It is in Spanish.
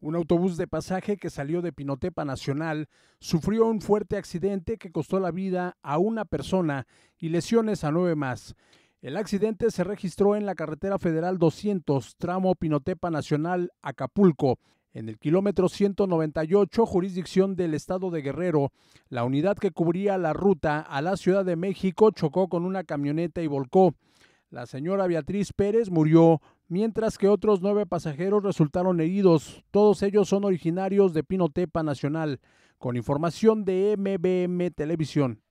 Un autobús de pasaje que salió de Pinotepa Nacional sufrió un fuerte accidente que costó la vida a una persona y lesiones a nueve más. El accidente se registró en la carretera federal 200, tramo Pinotepa Nacional, Acapulco. En el kilómetro 198, jurisdicción del estado de Guerrero, la unidad que cubría la ruta a la Ciudad de México chocó con una camioneta y volcó. La señora Beatriz Pérez murió, mientras que otros nueve pasajeros resultaron heridos. Todos ellos son originarios de Pinotepa Nacional, con información de MBM Televisión.